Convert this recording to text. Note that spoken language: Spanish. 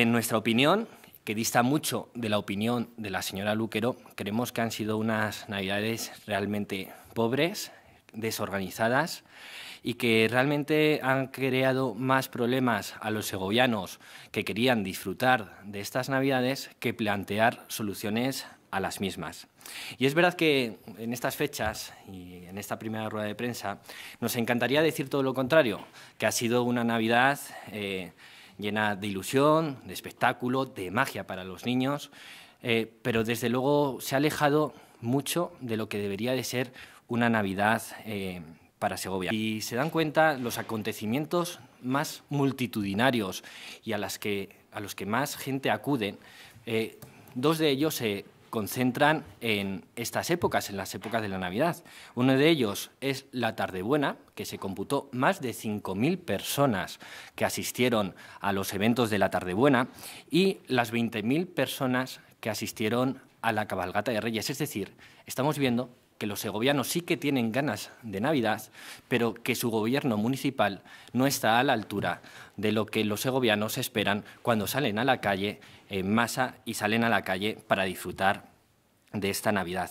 En nuestra opinión, que dista mucho de la opinión de la señora Luquero, creemos que han sido unas navidades realmente pobres, desorganizadas y que realmente han creado más problemas a los segovianos que querían disfrutar de estas navidades que plantear soluciones a las mismas. Y es verdad que en estas fechas y en esta primera rueda de prensa nos encantaría decir todo lo contrario, que ha sido una Navidad eh, llena de ilusión, de espectáculo, de magia para los niños, eh, pero desde luego se ha alejado mucho de lo que debería de ser una Navidad eh, para Segovia. Y se dan cuenta los acontecimientos más multitudinarios y a, que, a los que más gente acude. Eh, dos de ellos se concentran en estas épocas, en las épocas de la Navidad. Uno de ellos es la Tardebuena, que se computó más de 5.000 personas que asistieron a los eventos de la Tardebuena y las 20.000 personas que asistieron a la cabalgata de Reyes. Es decir, estamos viendo que los segovianos sí que tienen ganas de Navidad, pero que su gobierno municipal no está a la altura de lo que los segovianos esperan cuando salen a la calle en masa y salen a la calle para disfrutar de esta Navidad.